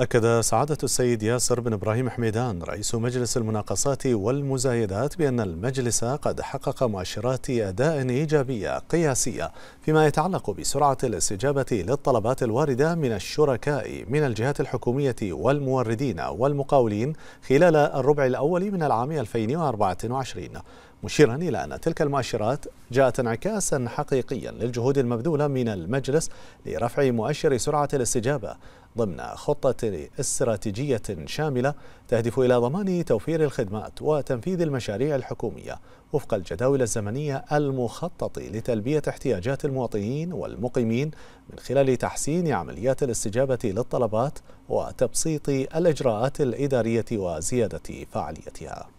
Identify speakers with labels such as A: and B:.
A: أكد سعادة السيد ياسر بن إبراهيم حميدان رئيس مجلس المناقصات والمزايدات بأن المجلس قد حقق مؤشرات أداء إيجابية قياسية فيما يتعلق بسرعة الاستجابة للطلبات الواردة من الشركاء من الجهات الحكومية والموردين والمقاولين خلال الربع الأول من العام 2024 مشيرا إلى أن تلك المؤشرات جاءت انعكاسا حقيقيا للجهود المبذولة من المجلس لرفع مؤشر سرعة الاستجابة ضمن خطة استراتيجية شاملة تهدف إلى ضمان توفير الخدمات وتنفيذ المشاريع الحكومية وفق الجداول الزمنية المخطط لتلبية احتياجات المواطنين والمقيمين من خلال تحسين عمليات الاستجابة للطلبات وتبسيط الإجراءات الإدارية وزيادة فعاليتها